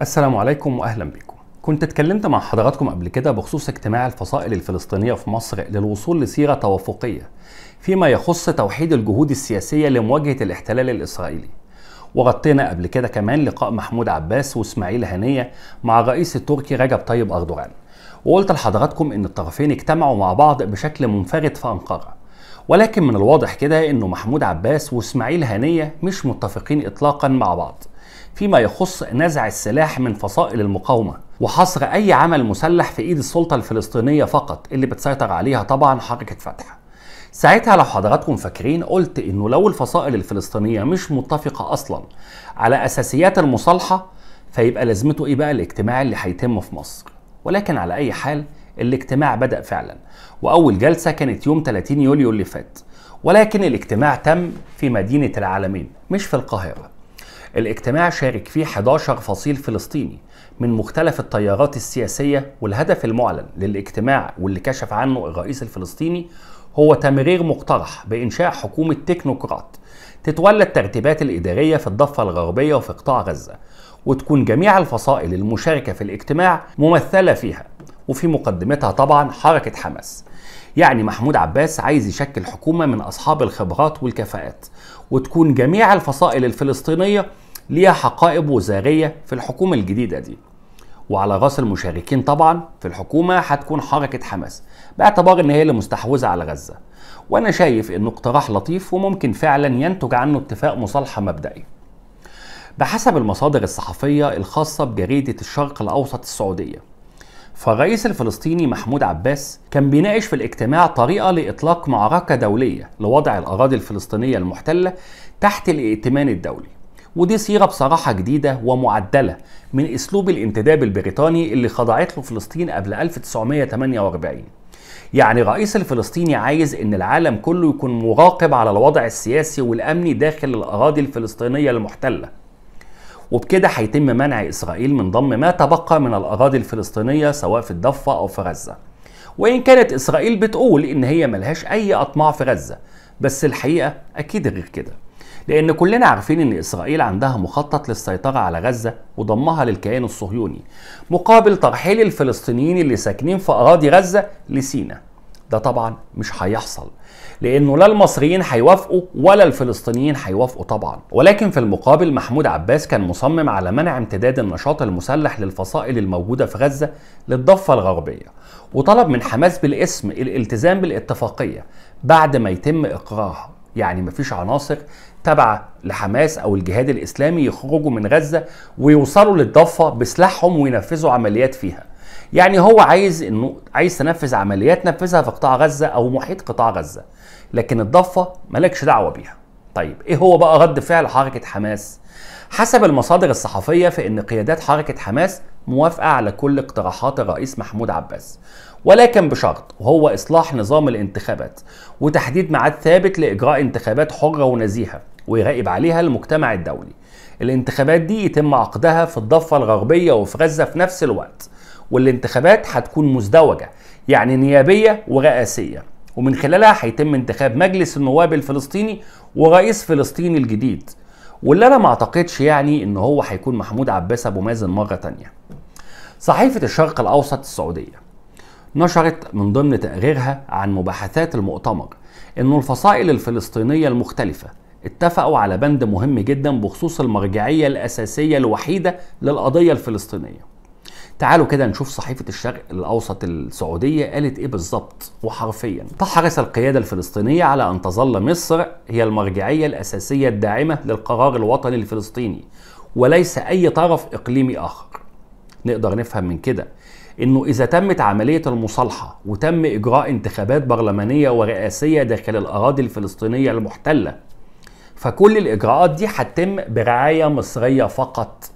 السلام عليكم واهلا بكم كنت اتكلمت مع حضراتكم قبل كده بخصوص اجتماع الفصائل الفلسطينيه في مصر للوصول لسيره توافقيه فيما يخص توحيد الجهود السياسيه لمواجهه الاحتلال الاسرائيلي وغطينا قبل كده كمان لقاء محمود عباس واسماعيل هنيه مع الرئيس التركي رجب طيب اردوغان وقلت لحضراتكم ان الطرفين اجتمعوا مع بعض بشكل منفرد في انقره ولكن من الواضح كده انه محمود عباس واسماعيل هنيه مش متفقين اطلاقا مع بعض فيما يخص نزع السلاح من فصائل المقاومه وحصر اي عمل مسلح في ايد السلطه الفلسطينيه فقط اللي بتسيطر عليها طبعا حركه فتح ساعتها لو حضراتكم فاكرين قلت انه لو الفصائل الفلسطينيه مش متفقه اصلا على اساسيات المصالحه فيبقى لازمته ايه بقى الاجتماع اللي هيتم في مصر ولكن على اي حال الاجتماع بدأ فعلا وأول جلسة كانت يوم 30 يوليو اللي فات ولكن الاجتماع تم في مدينة العالمين مش في القاهرة الاجتماع شارك فيه 11 فصيل فلسطيني من مختلف التيارات السياسية والهدف المعلن للاجتماع واللي كشف عنه الرئيس الفلسطيني هو تمرير مقترح بإنشاء حكومة تكنوقراط تتولى الترتيبات الإدارية في الضفة الغربية وفي قطاع غزة وتكون جميع الفصائل المشاركة في الاجتماع ممثلة فيها وفي مقدمتها طبعا حركة حماس يعني محمود عباس عايز يشكل حكومة من أصحاب الخبرات والكفاءات وتكون جميع الفصائل الفلسطينية ليها حقائب وزارية في الحكومة الجديدة دي وعلى راس المشاركين طبعا في الحكومة هتكون حركة حماس باعتبار ان هي اللي مستحوذة على غزة وانا شايف انه اقتراح لطيف وممكن فعلا ينتج عنه اتفاق مصالحة مبدئي بحسب المصادر الصحفية الخاصة بجريدة الشرق الأوسط السعودية فالرئيس الفلسطيني محمود عباس كان بيناقش في الاجتماع طريقة لإطلاق معركة دولية لوضع الأراضي الفلسطينية المحتلة تحت الائتمان الدولي ودي صيغه بصراحه جديده ومعدله من اسلوب الانتداب البريطاني اللي خضعت له فلسطين قبل 1948 يعني الرئيس الفلسطيني عايز ان العالم كله يكون مراقب على الوضع السياسي والامني داخل الاراضي الفلسطينيه المحتله وبكده هيتم منع اسرائيل من ضم ما تبقى من الاراضي الفلسطينيه سواء في الضفه او في غزه وان كانت اسرائيل بتقول ان هي ملهاش اي اطماع في غزه بس الحقيقه اكيد غير كده لأن كلنا عارفين إن إسرائيل عندها مخطط للسيطرة على غزة وضمها للكيان الصهيوني مقابل ترحيل الفلسطينيين اللي ساكنين في أراضي غزة لسينا ده طبعا مش هيحصل لانه لا المصريين هيوافقوا ولا الفلسطينيين هيوافقوا طبعا ولكن في المقابل محمود عباس كان مصمم على منع امتداد النشاط المسلح للفصائل الموجوده في غزه للضفه الغربيه وطلب من حماس بالاسم الالتزام بالاتفاقيه بعد ما يتم اقرارها يعني مفيش عناصر تبع لحماس او الجهاد الاسلامي يخرجوا من غزه ويوصلوا للضفه بسلاحهم وينفذوا عمليات فيها يعني هو عايز انه عايز تنفذ عمليات نفذها في قطاع غزه او محيط قطاع غزه لكن الضفه مالكش دعوه بيها طيب ايه هو بقى رد فعل حركه حماس حسب المصادر الصحفيه فان قيادات حركه حماس موافقه على كل اقتراحات الرئيس محمود عباس ولكن بشرط وهو إصلاح نظام الانتخابات وتحديد ميعاد ثابت لإجراء انتخابات حرة ونزيهة ويراقب عليها المجتمع الدولي الانتخابات دي يتم عقدها في الضفة الغربية وفي غزة في نفس الوقت والانتخابات هتكون مزدوجة يعني نيابية ورئاسية ومن خلالها هيتم انتخاب مجلس النواب الفلسطيني ورئيس فلسطين الجديد واللي انا ما اعتقدش يعني ان هو هيكون محمود عباس ابو مازن مره تانية صحيفه الشرق الاوسط السعوديه نشرت من ضمن تقريرها عن مباحثات المؤتمر أن الفصائل الفلسطينية المختلفة اتفقوا على بند مهم جدا بخصوص المرجعية الأساسية الوحيدة للقضية الفلسطينية تعالوا كده نشوف صحيفة الشرق الأوسط السعودية قالت إيه بالظبط وحرفيا تحرص القيادة الفلسطينية على أن تظل مصر هي المرجعية الأساسية الداعمة للقرار الوطني الفلسطيني وليس أي طرف إقليمي آخر نقدر نفهم من كده انه اذا تمت عمليه المصالحه وتم اجراء انتخابات برلمانيه ورئاسيه داخل الاراضي الفلسطينيه المحتله فكل الاجراءات دي هتتم برعايه مصريه فقط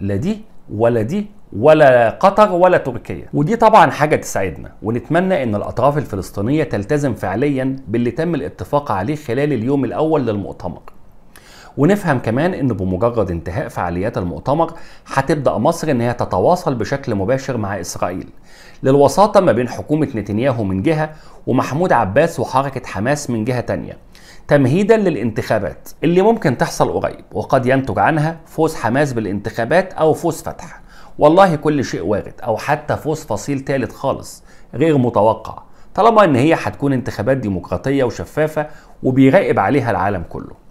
لا دي ولا دي ولا قطر ولا تركيا ودي طبعا حاجه تسعدنا ونتمنى ان الاطراف الفلسطينيه تلتزم فعليا باللي تم الاتفاق عليه خلال اليوم الاول للمؤتمر ونفهم كمان ان بمجرد انتهاء فعاليات المؤتمر هتبدا مصر ان هي تتواصل بشكل مباشر مع اسرائيل للوساطه ما بين حكومه نتنياهو من جهه ومحمود عباس وحركه حماس من جهه تانيه تمهيدا للانتخابات اللي ممكن تحصل قريب وقد ينتج عنها فوز حماس بالانتخابات او فوز فتح والله كل شيء وارد او حتى فوز فصيل ثالث خالص غير متوقع طالما ان هي هتكون انتخابات ديمقراطيه وشفافه وبيراقب عليها العالم كله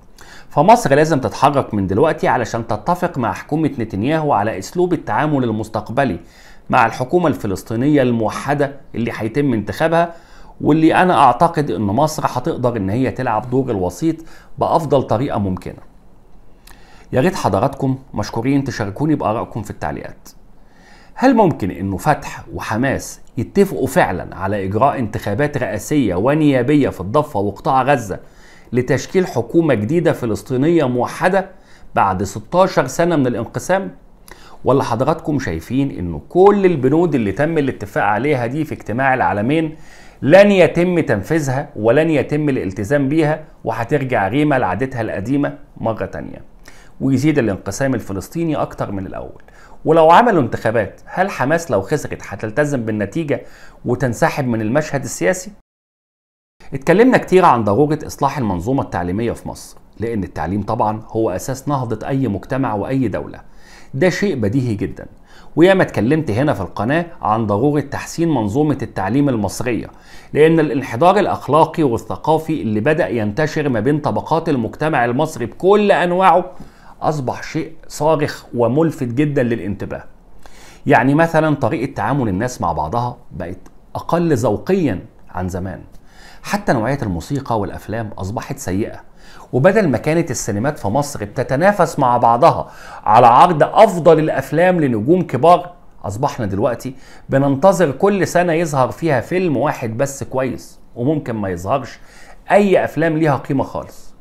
فمصر لازم تتحرك من دلوقتي علشان تتفق مع حكومة نتنياهو على أسلوب التعامل المستقبلي مع الحكومة الفلسطينية الموحدة اللي هيتم انتخابها واللي أنا أعتقد إن مصر هتقدر إن هي تلعب دور الوسيط بأفضل طريقة ممكنة. يا ريت حضراتكم مشكورين تشاركوني بآرائكم في التعليقات. هل ممكن انه فتح وحماس يتفقوا فعلا على اجراء انتخابات رئاسيه ونيابيه في الضفه وقطاع غزه لتشكيل حكومة جديدة فلسطينية موحدة بعد 16 سنة من الانقسام ولا حضراتكم شايفين ان كل البنود اللي تم الاتفاق عليها دي في اجتماع العالمين لن يتم تنفيذها ولن يتم الالتزام بيها وهترجع ريما لعادتها القديمة مرة تانية ويزيد الانقسام الفلسطيني أكتر من الأول ولو عملوا انتخابات هل حماس لو خسرت هتلتزم بالنتيجة وتنسحب من المشهد السياسي؟ اتكلمنا كتير عن ضرورة إصلاح المنظومة التعليمية في مصر لأن التعليم طبعا هو أساس نهضة أي مجتمع وأي دولة ده شيء بديهي جدا وياما اتكلمت هنا في القناة عن ضرورة تحسين منظومة التعليم المصرية لأن الانحدار الأخلاقي والثقافي اللي بدأ ينتشر ما بين طبقات المجتمع المصري بكل أنواعه أصبح شيء صارخ وملفت جدا للانتباه يعني مثلا طريقة تعامل الناس مع بعضها بقت أقل ذوقيا عن زمان حتى نوعية الموسيقى والأفلام أصبحت سيئة وبدل ما كانت السينمات في مصر بتتنافس مع بعضها على عرض أفضل الأفلام لنجوم كبار أصبحنا دلوقتي بننتظر كل سنة يظهر فيها فيلم واحد بس كويس وممكن ما يظهرش أي أفلام ليها قيمة خالص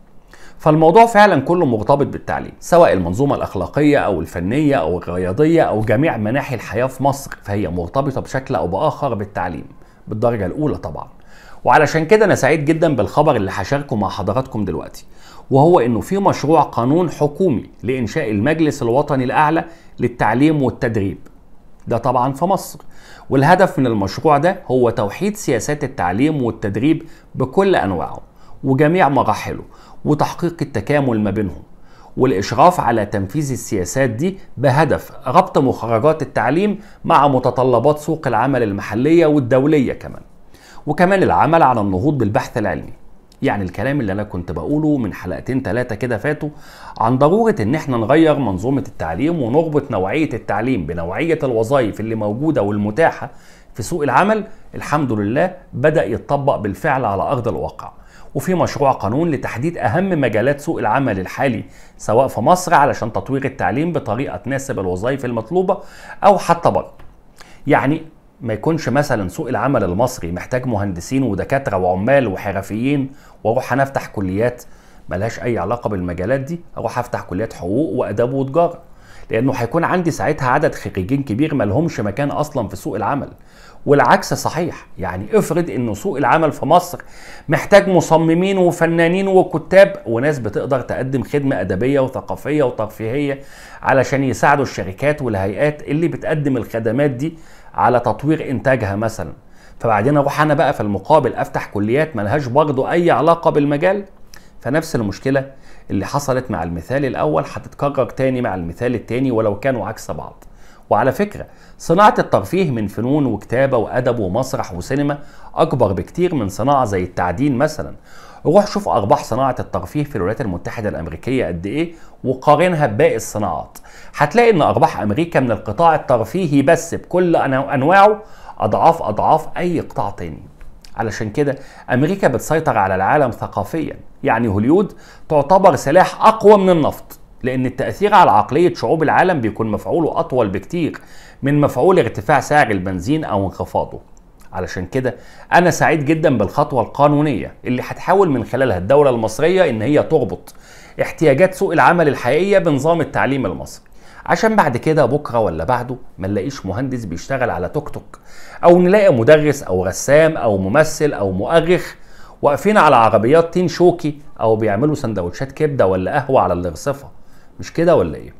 فالموضوع فعلا كله مرتبط بالتعليم سواء المنظومة الأخلاقية أو الفنية أو الرياضية أو جميع مناحي الحياة في مصر فهي مرتبطة بشكل أو بآخر بالتعليم بالدرجة الأولى طبعاً وعلشان كده انا سعيد جدا بالخبر اللي هشاركه مع حضراتكم دلوقتي وهو انه في مشروع قانون حكومي لانشاء المجلس الوطني الاعلى للتعليم والتدريب ده طبعا في مصر والهدف من المشروع ده هو توحيد سياسات التعليم والتدريب بكل انواعه وجميع مراحله وتحقيق التكامل ما بينهم والإشراف على تنفيذ السياسات دي بهدف ربط مخرجات التعليم مع متطلبات سوق العمل المحلية والدولية كمان وكمان العمل على النهوض بالبحث العلمي يعني الكلام اللي انا كنت بقوله من حلقتين ثلاثه كده فاتوا عن ضروره ان احنا نغير منظومه التعليم ونربط نوعيه التعليم بنوعيه الوظائف اللي موجوده والمتاحه في سوق العمل الحمد لله بدا يتطبق بالفعل على ارض الواقع وفي مشروع قانون لتحديد اهم مجالات سوق العمل الحالي سواء في مصر علشان تطوير التعليم بطريقه تناسب الوظائف المطلوبه او حتى بره يعني ما يكونش مثلا سوق العمل المصري محتاج مهندسين ودكاتره وعمال وحرفيين واروح انا افتح كليات ملهاش اي علاقه بالمجالات دي اروح افتح كليات حقوق واداب وتجاره لانه هيكون عندي ساعتها عدد خريجين كبير ما لهمش مكان اصلا في سوق العمل والعكس صحيح يعني افرض ان سوق العمل في مصر محتاج مصممين وفنانين وكتاب وناس بتقدر تقدم خدمة أدبية وثقافية وترفيهية علشان يساعدوا الشركات والهيئات اللي بتقدم الخدمات دي على تطوير انتاجها مثلا فبعدين اروح انا بقى في المقابل افتح كليات ملهاش برضه اي علاقه بالمجال فنفس المشكله اللي حصلت مع المثال الاول هتتكرر تاني مع المثال التاني ولو كانوا عكس بعض وعلى فكره صناعه الترفيه من فنون وكتابه وادب ومسرح وسينما اكبر بكتير من صناعه زي التعدين مثلا روح شوف ارباح صناعه الترفيه في الولايات المتحده الامريكيه قد ايه وقارنها بباقي الصناعات هتلاقي ان ارباح امريكا من القطاع الترفيهي بس بكل انواعه اضعاف اضعاف اي قطاع تاني علشان كده امريكا بتسيطر على العالم ثقافيا يعني هوليود تعتبر سلاح اقوى من النفط لان التاثير على عقليه شعوب العالم بيكون مفعوله اطول بكتير من مفعول ارتفاع سعر البنزين او انخفاضه علشان كده انا سعيد جدا بالخطوه القانونيه اللي هتحاول من خلالها الدوله المصريه ان هي تربط احتياجات سوق العمل الحقيقيه بنظام التعليم المصري عشان بعد كده بكره ولا بعده ما نلاقيش مهندس بيشتغل على توك توك او نلاقي مدرس او رسام او ممثل او مؤرخ واقفين على عربيات تين شوكي او بيعملوا سندوتشات كبده ولا قهوه على الرصفه مش كده ولا ايه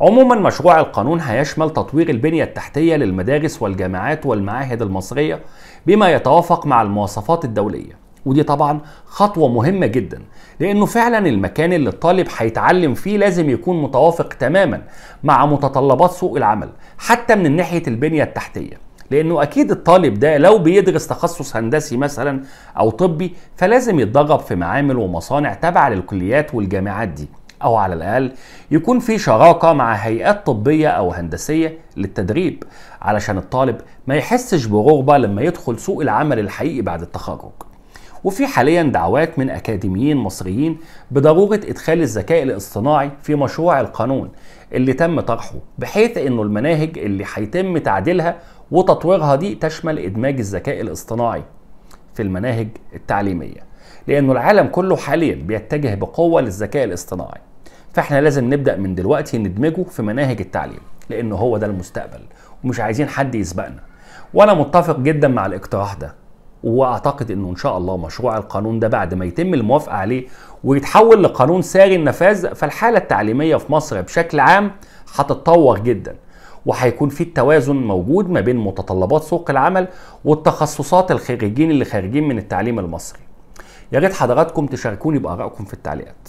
عموما مشروع القانون هيشمل تطوير البنية التحتية للمدارس والجامعات والمعاهد المصرية بما يتوافق مع المواصفات الدولية ودي طبعا خطوة مهمة جدا لأنه فعلا المكان اللي الطالب هيتعلم فيه لازم يكون متوافق تماما مع متطلبات سوق العمل حتى من ناحية البنية التحتية لانه اكيد الطالب ده لو بيدرس تخصص هندسي مثلا او طبي فلازم يتدرب في معامل ومصانع تابعه للكليات والجامعات دي أو على الأقل يكون في شراكة مع هيئات طبية أو هندسية للتدريب علشان الطالب ما يحسش برغبة لما يدخل سوق العمل الحقيقي بعد التخرج وفي حاليا دعوات من أكاديميين مصريين بضرورة إدخال الذكاء الاصطناعي في مشروع القانون اللي تم طرحه بحيث انه المناهج اللي هيتم تعديلها وتطويرها دي تشمل ادماج الذكاء الاصطناعي في المناهج التعليميه لانه العالم كله حاليا بيتجه بقوه للذكاء الاصطناعي فاحنا لازم نبدا من دلوقتي ندمجه في مناهج التعليم لانه هو ده المستقبل ومش عايزين حد يسبقنا وانا متفق جدا مع الاقتراح ده واعتقد انه ان شاء الله مشروع القانون ده بعد ما يتم الموافقه عليه ويتحول لقانون ساري النفاذ فالحاله التعليميه في مصر بشكل عام هتتطور جدا وهيكون في التوازن موجود ما بين متطلبات سوق العمل والتخصصات الخريجين اللي خارجين من التعليم المصري يا ريت حضراتكم تشاركوني بارائكم في التعليقات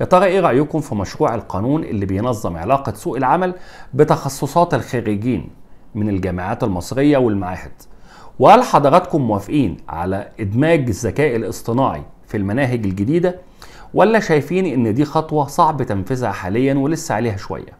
يا ترى ايه رايكم في مشروع القانون اللي بينظم علاقه سوق العمل بتخصصات الخريجين من الجامعات المصريه والمعاهد وهل حضراتكم موافقين على ادماج الذكاء الاصطناعي في المناهج الجديده ولا شايفين ان دي خطوه صعب تنفيذها حاليا ولسه عليها شويه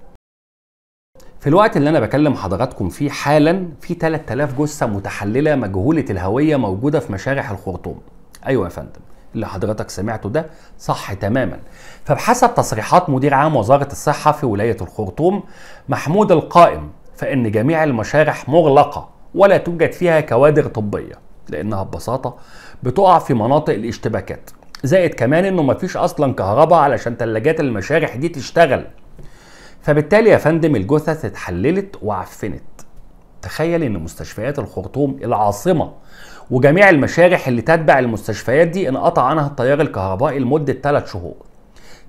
في الوقت اللي انا بكلم حضراتكم فيه حالا في 3000 جثه متحلله مجهوله الهويه موجوده في مشارح الخرطوم ايوه يا فندم اللي حضرتك سمعته ده صح تماما فبحسب تصريحات مدير عام وزارة الصحة في ولاية الخرطوم محمود القائم فإن جميع المشارح مغلقة ولا توجد فيها كوادر طبية لأنها ببساطة بتقع في مناطق الاشتباكات زائد كمان إنه مفيش أصلا كهرباء علشان تلاجات المشارح دي تشتغل فبالتالي يا فندم الجثث اتحللت وعفنت تخيل ان مستشفيات الخرطوم العاصمه وجميع المشارح اللي تتبع المستشفيات دي انقطع عنها التيار الكهربائي لمده 3 شهور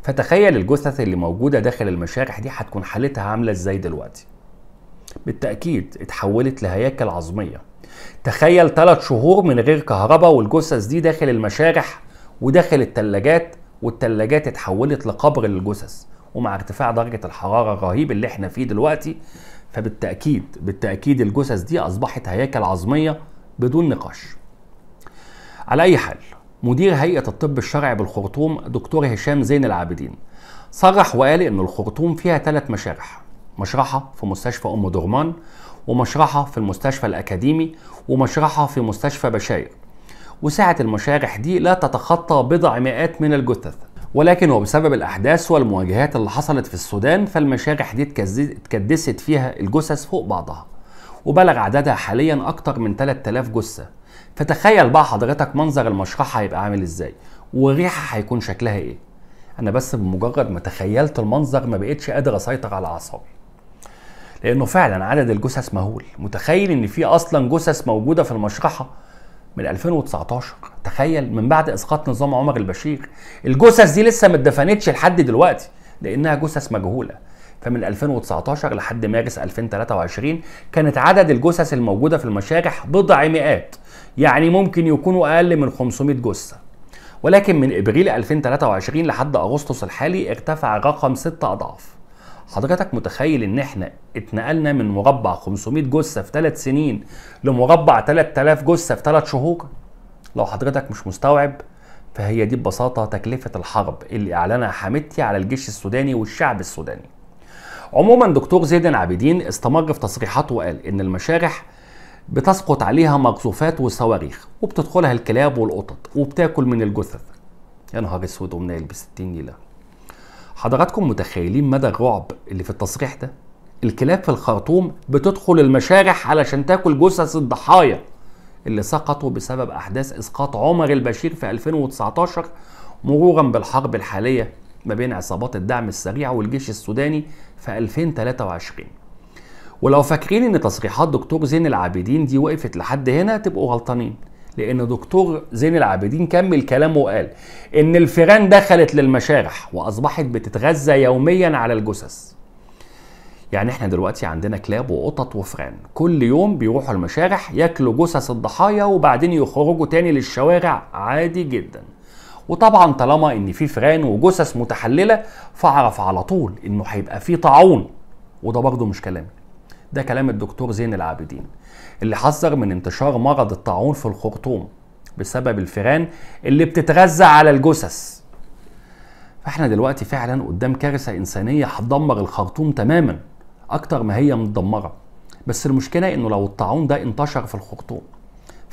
فتخيل الجثث اللي موجوده داخل المشارح دي هتكون حالتها عامله ازاي دلوقتي بالتاكيد اتحولت لهياكل عظميه تخيل 3 شهور من غير كهرباء والجثث دي داخل المشارح وداخل الثلاجات والثلاجات اتحولت لقبر للجثث ومع ارتفاع درجه الحراره الرهيب اللي احنا فيه دلوقتي فبالتاكيد بالتاكيد الجثث دي اصبحت هياكل عظميه بدون نقاش على أي حال مدير هيئة الطب الشرعي بالخرطوم دكتور هشام زين العابدين صرح وقال إن الخرطوم فيها ثلاث مشارح مشرحة في مستشفى أم درمان ومشرحة في المستشفى الأكاديمي ومشرحة في مستشفى بشاير وسعة المشارح دي لا تتخطى بضع مئات من الجثث ولكن وبسبب الأحداث والمواجهات اللي حصلت في السودان فالمشارح دي اتكدست فيها الجثث فوق بعضها وبلغ عددها حاليا أكتر من 3000 جثة فتخيل بقى حضرتك منظر المشرحة هيبقى عامل ازاي وريحة هيكون شكلها ايه أنا بس بمجرد ما تخيلت المنظر ما بقتش قادر أسيطر على أعصابي لأنه فعلا عدد الجثث مهول متخيل إن في أصلا جثث موجودة في المشرحة من 2019 تخيل من بعد اسقاط نظام عمر البشير الجثث دي لسه ما اتدفنتش لحد دلوقتي لانها جثث مجهوله فمن 2019 لحد مارس 2023 كانت عدد الجثث الموجودة في المشارح بضع مئات يعني ممكن يكونوا أقل من 500 جثة ولكن من إبريل 2023 لحد أغسطس الحالي ارتفع الرقم 6 أضعاف حضرتك متخيل ان احنا اتنقلنا من مربع 500 جثه في 3 سنين لمربع 3000 جثه في 3 شهور لو حضرتك مش مستوعب فهي دي ببساطه تكلفه الحرب اللي اعلنها حميدتي على الجيش السوداني والشعب السوداني عموما دكتور زيد العابدين استمر في تصريحاته وقال ان المشارح بتسقط عليها مقذوفات وصواريخ وبتدخلها الكلاب والقطط وبتاكل من الجثث يا نهار اسود ومنيل ب 60 نيله حضراتكم متخيلين مدى الرعب اللي في التصريح ده الكلاب في الخرطوم بتدخل المشارح علشان تاكل جثث الضحايا اللي سقطوا بسبب احداث اسقاط عمر البشير في 2019 مرورا بالحرب الحاليه ما بين عصابات الدعم السريع والجيش السوداني في 2023 ولو فاكرين ان تصريحات دكتور زين العابدين دي وقفت لحد هنا تبقوا غلطانين لان دكتور زين العابدين كمل كلامه وقال ان الفيران دخلت للمشارح واصبحت بتتغذى يوميا على الجثث يعني احنا دلوقتي عندنا كلاب وقطط وفران كل يوم بيروحوا المشارح ياكلوا جثث الضحايا وبعدين يخرجوا تاني للشوارع عادي جداً وطبعا طالما ان في فيران وجثث متحلله فاعرف على طول انه هيبقى في طاعون وده برضه مش كلامي ده كلام الدكتور زين العابدين اللي حذر من انتشار مرض الطاعون في الخرطوم بسبب الفيران اللي بتتغذى على الجثث فاحنا دلوقتي فعلا قدام كارثه انسانيه هتدمر الخرطوم تماما اكتر ما هي متدمره بس المشكله انه لو الطاعون ده انتشر في الخرطوم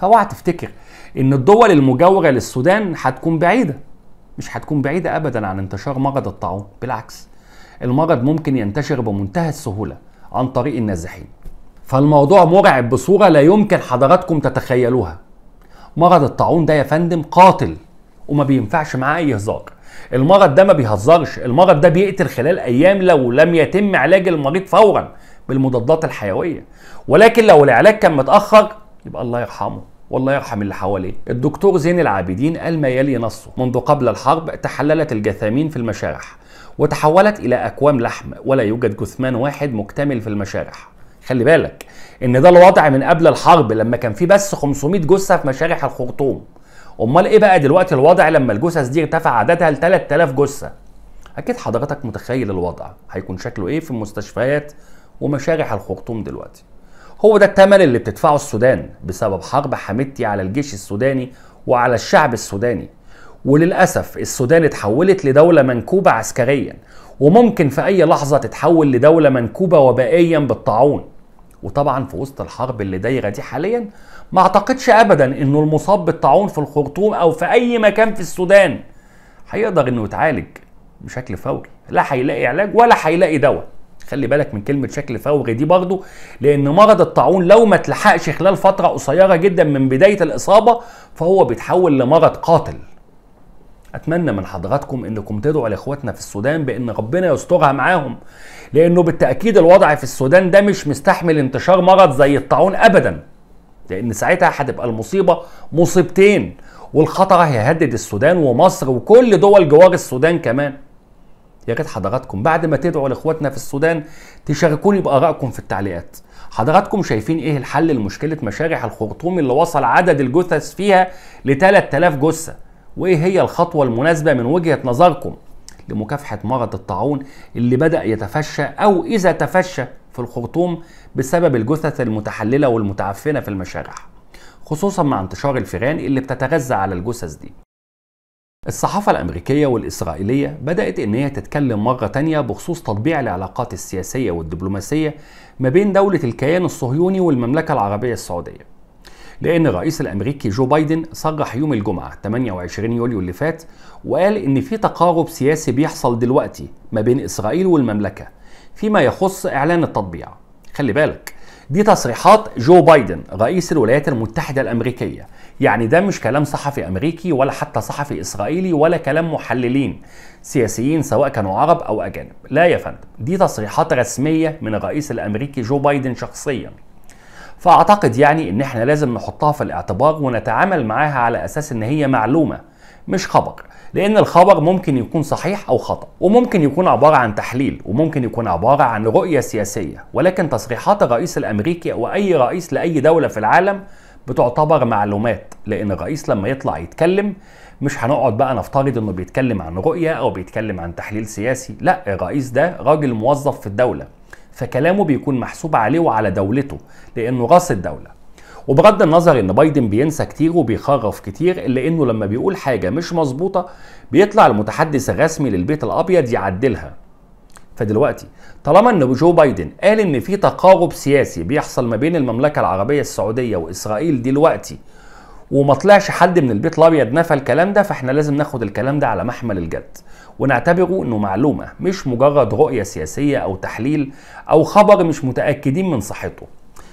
فاوعى تفتكر ان الدول المجاوره للسودان هتكون بعيده مش هتكون بعيده ابدا عن انتشار مرض الطاعون بالعكس المرض ممكن ينتشر بمنتهى السهوله عن طريق النازحين فالموضوع مرعب بصوره لا يمكن حضراتكم تتخيلوها مرض الطاعون ده يا فندم قاتل وما بينفعش معاه اي هزار المرض ده ما بيهزرش المرض ده بيقتل خلال ايام لو لم يتم علاج المريض فورا بالمضادات الحيويه ولكن لو العلاج كان متاخر يبقى الله يرحمه والله يرحم اللي حواليه الدكتور زين العابدين قال ما يلي نصه منذ قبل الحرب تحللت الجثامين في المشارح وتحولت إلى أكوام لحم ولا يوجد جثمان واحد مكتمل في المشارح خلي بالك ان ده الوضع من قبل الحرب لما كان في بس 500 جثه في مشارح الخرطوم امال ايه بقى دلوقتي الوضع لما الجثث دي ارتفع عددها ل 3000 جثه اكيد حضرتك متخيل الوضع هيكون شكله ايه في المستشفيات ومشارح الخرطوم دلوقتي هو ده التمن اللي بتدفعه السودان بسبب حرب حميدتي على الجيش السوداني وعلى الشعب السوداني وللأسف السودان اتحولت لدولة منكوبة عسكريا وممكن في أي لحظة تتحول لدولة منكوبة وبائيا بالطاعون وطبعا في وسط الحرب اللي دايرة دي حاليا ما اعتقدش أبدا انه المصاب بالطاعون في الخرطوم أو في أي مكان في السودان هيقدر انه يتعالج بشكل فوري لا هيلاقي علاج ولا هيلاقي دواء خلي بالك من كلمه شكل فوري دي برضو لان مرض الطاعون لو ما اتلحقش خلال فتره قصيره جدا من بدايه الاصابه فهو بيتحول لمرض قاتل اتمنى من حضراتكم انكم تدعوا لاخواتنا في السودان بان ربنا يسترها معاهم لانه بالتاكيد الوضع في السودان ده مش مستحمل انتشار مرض زي الطاعون ابدا لان ساعتها هتبقى المصيبه مصيبتين والخطر هيهدد السودان ومصر وكل دول جوار السودان كمان يا ريت حضراتكم بعد ما تدعوا لاخواتنا في السودان تشاركوني بارائكم في التعليقات حضراتكم شايفين ايه الحل لمشكله مشارح الخرطوم اللي وصل عدد الجثث فيها ل 3000 جثه وايه هي الخطوه المناسبه من وجهه نظركم لمكافحه مرض الطاعون اللي بدا يتفشى او اذا تفشى في الخرطوم بسبب الجثث المتحلله والمتعفنه في المشارح خصوصا مع انتشار الفيران اللي بتتغذى على الجثث دي الصحافة الأمريكية والإسرائيلية بدأت إن هي تتكلم مرة تانية بخصوص تطبيع العلاقات السياسية والدبلوماسية ما بين دولة الكيان الصهيوني والمملكة العربية السعودية لأن الرئيس الأمريكي جو بايدن صرح يوم الجمعة 28 يوليو اللي فات وقال إن في تقارب سياسي بيحصل دلوقتي ما بين إسرائيل والمملكة فيما يخص إعلان التطبيع خلي بالك دي تصريحات جو بايدن رئيس الولايات المتحدة الأمريكية يعني ده مش كلام صحفي أمريكي ولا حتى صحفي إسرائيلي ولا كلام محللين سياسيين سواء كانوا عرب أو أجانب لا يا فندم دي تصريحات رسمية من الرئيس الأمريكي جو بايدن شخصياً فاعتقد يعني ان احنا لازم نحطها في الاعتبار ونتعامل معاها على اساس ان هي معلومه مش خبر لان الخبر ممكن يكون صحيح او خطا وممكن يكون عباره عن تحليل وممكن يكون عباره عن رؤيه سياسيه ولكن تصريحات الرئيس الامريكي او اي رئيس لاي دوله في العالم بتعتبر معلومات لان الرئيس لما يطلع يتكلم مش هنقعد بقى نفترض انه بيتكلم عن رؤيه او بيتكلم عن تحليل سياسي لا الرئيس ده راجل موظف في الدوله فكلامه بيكون محسوب عليه وعلى دولته لانه راس الدوله وبغض النظر ان بايدن بينسى كتير وبيخرف كتير الا انه لما بيقول حاجه مش مظبوطه بيطلع المتحدث الرسمي للبيت الابيض يعدلها فدلوقتي طالما ان جو بايدن قال ان في تقارب سياسي بيحصل ما بين المملكه العربيه السعوديه واسرائيل دلوقتي وما طلعش حد من البيت الابيض نفى الكلام ده فاحنا لازم ناخد الكلام ده على محمل الجد ونعتبره انه معلومه مش مجرد رؤيه سياسيه او تحليل او خبر مش متاكدين من صحته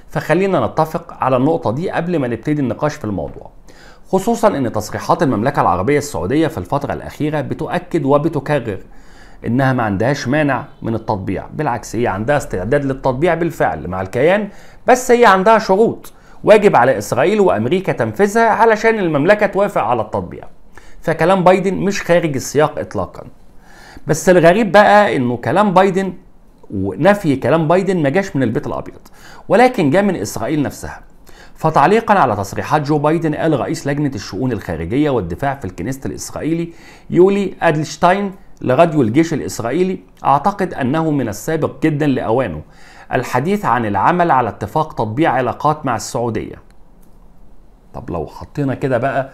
فخلينا نتفق على النقطة دي قبل ما نبتدي النقاش في الموضوع خصوصا ان تصريحات المملكة العربية السعودية في الفترة الأخيرة بتؤكد وبتكرر انها ما عندهاش مانع من التطبيع بالعكس هي عندها استعداد للتطبيع بالفعل مع الكيان بس هي عندها شروط واجب على اسرائيل وامريكا تنفيذها علشان المملكه توافق على التطبيع فكلام بايدن مش خارج السياق اطلاقا بس الغريب بقى انه كلام بايدن ونفي كلام بايدن ما جاش من البيت الابيض ولكن جاء من اسرائيل نفسها فتعليقا على تصريحات جو بايدن قال رئيس لجنه الشؤون الخارجيه والدفاع في الكنيست الاسرائيلي يولي ادلشتاين لراديو الجيش الاسرائيلي اعتقد انه من السابق جدا لاوانه الحديث عن العمل على اتفاق تطبيع علاقات مع السعوديه. طب لو حطينا كده بقى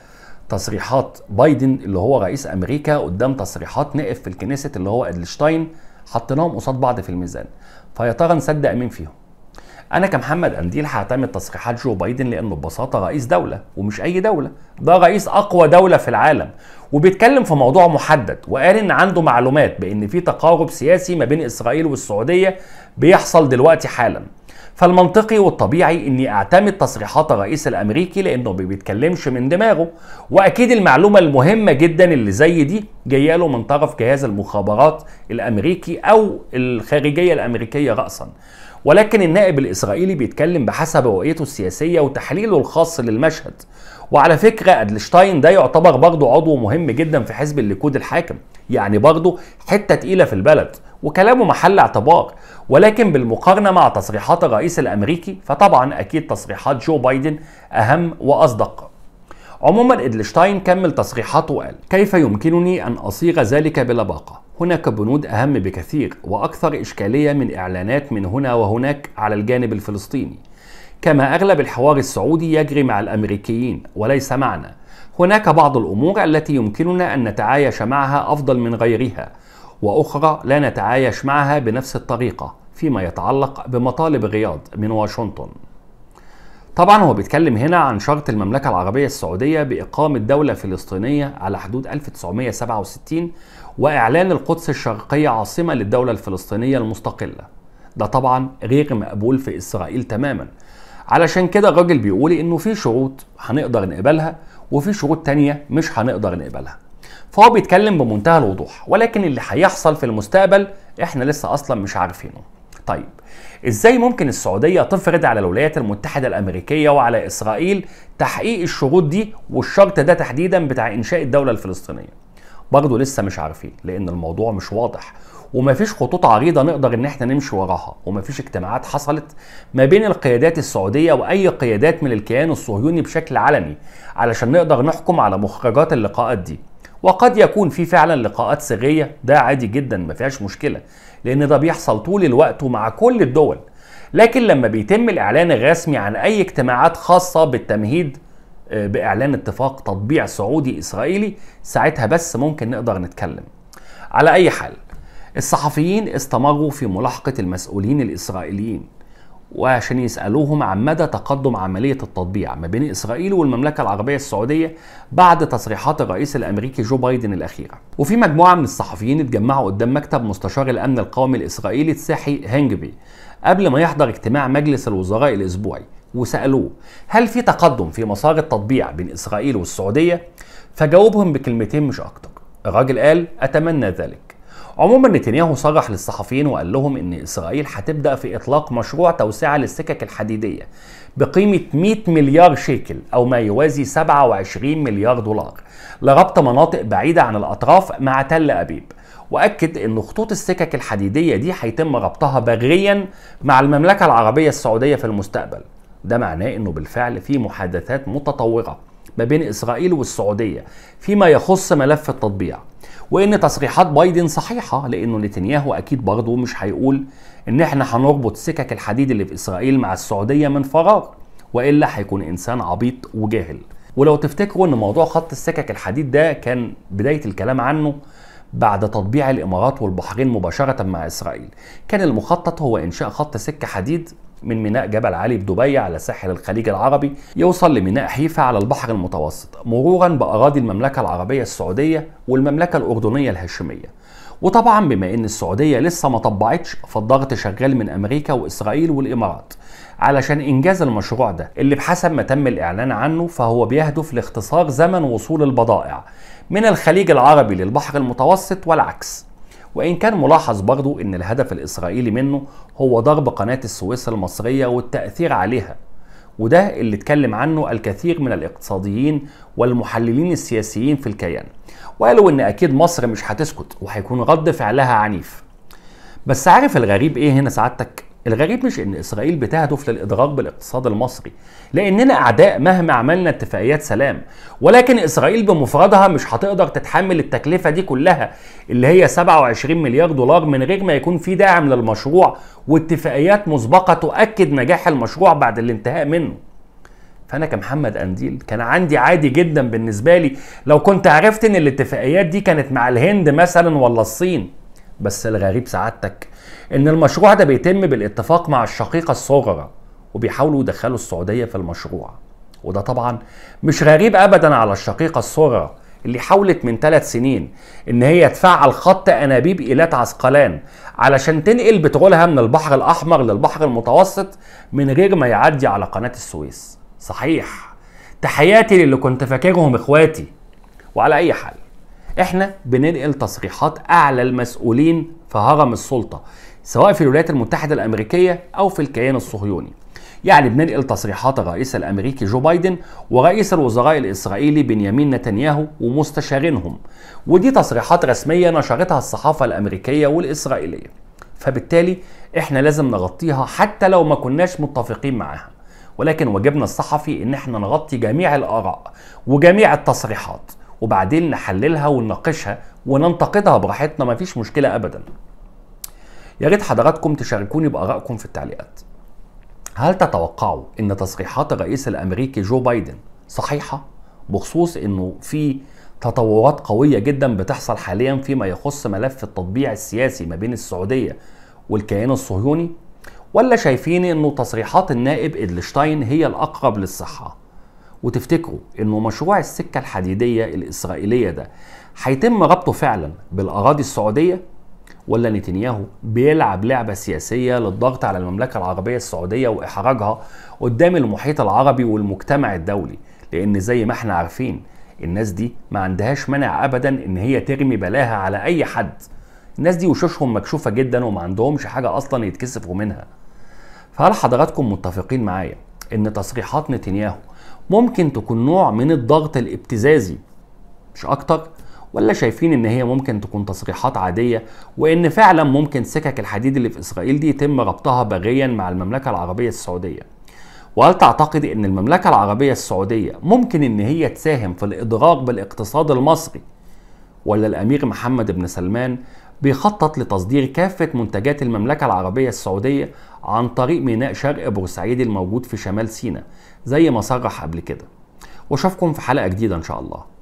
تصريحات بايدن اللي هو رئيس امريكا قدام تصريحات نائب في الكنيست اللي هو ادلشتاين حطيناهم قصاد بعض في الميزان فيا ترى نصدق مين فيهم انا كمحمد قنديل هعتمد تصريحات جو بايدن لانه ببساطه رئيس دوله ومش اي دوله ده رئيس اقوى دوله في العالم وبيتكلم في موضوع محدد وقال ان عنده معلومات بان في تقارب سياسي ما بين اسرائيل والسعوديه بيحصل دلوقتي حالا فالمنطقي والطبيعي اني اعتمد تصريحات الرئيس الامريكي لانه ما بيتكلمش من دماغه واكيد المعلومه المهمه جدا اللي زي دي جايه له من طرف جهاز المخابرات الامريكي او الخارجيه الامريكيه راسا ولكن النائب الاسرائيلي بيتكلم بحسب رؤيته السياسيه وتحليله الخاص للمشهد وعلى فكره ادلشتاين ده يعتبر برضه عضو مهم جدا في حزب الليكود الحاكم يعني برضه حته تقيله في البلد وكلامه محل اعتبار ولكن بالمقارنه مع تصريحات الرئيس الامريكي فطبعا اكيد تصريحات جو بايدن اهم واصدق عموما ادلشتاين كمل تصريحاته وقال كيف يمكنني ان اصيغ ذلك بلباقه هناك بنود اهم بكثير واكثر اشكاليه من اعلانات من هنا وهناك على الجانب الفلسطيني كما أغلب الحوار السعودي يجري مع الأمريكيين وليس معنا هناك بعض الأمور التي يمكننا أن نتعايش معها أفضل من غيرها وأخرى لا نتعايش معها بنفس الطريقة فيما يتعلق بمطالب الرياض من واشنطن طبعا هو بيتكلم هنا عن شرط المملكة العربية السعودية بإقامة دولة فلسطينية على حدود 1967 وإعلان القدس الشرقية عاصمة للدولة الفلسطينية المستقلة ده طبعا غير مقبول في إسرائيل تماما علشان كده الراجل بيقول انه في شروط هنقدر نقبلها وفي شروط تانية مش هنقدر نقبلها فهو بيتكلم بمنتهى الوضوح ولكن اللي هيحصل في المستقبل احنا لسه اصلا مش عارفينه طيب ازاي ممكن السعوديه تفرض على الولايات المتحده الامريكيه وعلى اسرائيل تحقيق الشروط دي والشرط ده تحديدا بتاع انشاء الدوله الفلسطينيه برضه لسه مش عارفين لان الموضوع مش واضح ومفيش خطوط عريضه نقدر ان احنا نمشي وراها ومفيش اجتماعات حصلت ما بين القيادات السعوديه واي قيادات من الكيان الصهيوني بشكل علني علشان نقدر نحكم على مخرجات اللقاءات دي وقد يكون في فعلا لقاءات سريه ده عادي جدا ما فيهاش مشكله لان ده بيحصل طول الوقت ومع كل الدول لكن لما بيتم الاعلان الرسمي عن اي اجتماعات خاصه بالتمهيد آه، باعلان اتفاق تطبيع سعودي اسرائيلي ساعتها بس ممكن نقدر نتكلم على اي حال الصحفيين استمروا في ملاحقة المسؤولين الإسرائيليين وعشان يسألوهم عن مدى تقدم عملية التطبيع ما بين إسرائيل والمملكة العربية السعودية بعد تصريحات الرئيس الأمريكي جو بايدن الأخيرة وفي مجموعة من الصحفيين اتجمعوا قدام مكتب مستشار الأمن القومي الإسرائيلي تساحي هنجبي قبل ما يحضر اجتماع مجلس الوزراء الأسبوعي وسألوه هل في تقدم في مسار التطبيع بين إسرائيل والسعودية؟ فجاوبهم بكلمتين مش أكتر الراجل قال أتمنى ذلك عموما نتنياهو صرح للصحفيين وقال لهم ان اسرائيل هتبدا في اطلاق مشروع توسعه للسكك الحديديه بقيمه 100 مليار شيكل او ما يوازي 27 مليار دولار لربط مناطق بعيده عن الاطراف مع تل ابيب واكد ان خطوط السكك الحديديه دي هيتم ربطها بريا مع المملكه العربيه السعوديه في المستقبل ده معناه انه بالفعل في محادثات متطوره ما بين اسرائيل والسعوديه فيما يخص ملف التطبيع وان تصريحات بايدن صحيحه لانه نتنياهو اكيد برضه مش هيقول ان احنا هنربط سكك الحديد اللي في اسرائيل مع السعوديه من فراغ والا هيكون انسان عبيط وجاهل ولو تفتكروا ان موضوع خط السكك الحديد ده كان بدايه الكلام عنه بعد تطبيع الامارات والبحرين مباشره مع اسرائيل كان المخطط هو انشاء خط سكه حديد من ميناء جبل علي بدبي على ساحل الخليج العربي يوصل لميناء حيفا على البحر المتوسط مرورا بأراضي المملكة العربية السعودية والمملكة الأردنية الهاشمية وطبعا بما ان السعوديه لسه ما طبعتش فالضغط شغال من امريكا واسرائيل والامارات علشان انجاز المشروع ده اللي بحسب ما تم الاعلان عنه فهو بيهدف لاختصار زمن وصول البضائع من الخليج العربي للبحر المتوسط والعكس وإن كان ملاحظ برضو أن الهدف الإسرائيلي منه هو ضرب قناة السويس المصرية والتأثير عليها وده اللي اتكلم عنه الكثير من الاقتصاديين والمحللين السياسيين في الكيان وقالوا ان اكيد مصر مش هتسكت وهيكون رد فعلها عنيف بس عارف الغريب ايه هنا سعادتك الغريب مش ان اسرائيل بتهدف للاضرار بالاقتصاد المصري لاننا اعداء مهما عملنا اتفاقيات سلام ولكن اسرائيل بمفردها مش هتقدر تتحمل التكلفه دي كلها اللي هي 27 مليار دولار من غير ما يكون في داعم للمشروع واتفاقيات مسبقه تؤكد نجاح المشروع بعد الانتهاء منه فانا كمحمد قنديل كان عندي عادي جدا بالنسبه لي لو كنت عرفت ان الاتفاقيات دي كانت مع الهند مثلا ولا الصين بس الغريب سعادتك ان المشروع ده بيتم بالاتفاق مع الشقيقه الصغرى وبيحاولوا يدخلوا السعوديه في المشروع وده طبعا مش غريب ابدا على الشقيقه الصغرى اللي حاولت من ثلاث سنين ان هي تفعل خط انابيب ايلات عسقلان علشان تنقل بترولها من البحر الاحمر للبحر المتوسط من غير ما يعدي على قناه السويس صحيح تحياتي للي كنت فاكرهم اخواتي وعلى اي حال احنا بننقل تصريحات اعلى المسؤولين في هرم السلطه سواء في الولايات المتحدة الأمريكية أو في الكيان الصهيوني يعني بننقل تصريحات الرئيس الامريكي جو بايدن ورئيس الوزراء الاسرائيلي بنيامين نتنياهو ومستشارينهم ودي تصريحات رسميه نشرتها الصحافه الامريكيه والاسرائيليه فبالتالي احنا لازم نغطيها حتى لو ما كناش متفقين معاها ولكن واجبنا الصحفي ان احنا نغطي جميع الاراء وجميع التصريحات وبعدين نحللها ونناقشها وننتقدها براحتنا مفيش مشكله ابدا يا ريت حضراتكم تشاركوني بارائكم في التعليقات هل تتوقعوا ان تصريحات الرئيس الامريكي جو بايدن صحيحه بخصوص انه في تطورات قويه جدا بتحصل حاليا فيما يخص ملف التطبيع السياسي ما بين السعوديه والكيان الصهيوني ولا شايفين انه تصريحات النائب ادلشتاين هي الاقرب للصحه وتفتكروا انه مشروع السكه الحديديه الاسرائيليه ده هيتم ربطه فعلا بالاراضي السعوديه ولا نتنياهو بيلعب لعبة سياسية للضغط على المملكة العربية السعودية وإحراجها قدام المحيط العربي والمجتمع الدولي لأن زي ما احنا عارفين الناس دي ما عندهاش مانع أبدا إن هي ترمي بلاها على أي حد الناس دي وشوشهم مكشوفة جدا وما عندهمش حاجة أصلا يتكسفوا منها فهل حضراتكم متفقين معايا إن تصريحات نتنياهو ممكن تكون نوع من الضغط الابتزازي مش أكتر ولا شايفين ان هي ممكن تكون تصريحات عاديه وان فعلا ممكن سكك الحديد اللي في اسرائيل دي يتم ربطها بغيا مع المملكه العربيه السعوديه وهل تعتقد ان المملكه العربيه السعوديه ممكن ان هي تساهم في الاضرار بالاقتصاد المصري ولا الامير محمد بن سلمان بيخطط لتصدير كافه منتجات المملكه العربيه السعوديه عن طريق ميناء شرق بورسعيد الموجود في شمال سيناء زي ما صرح قبل كده واشوفكم في حلقه جديده ان شاء الله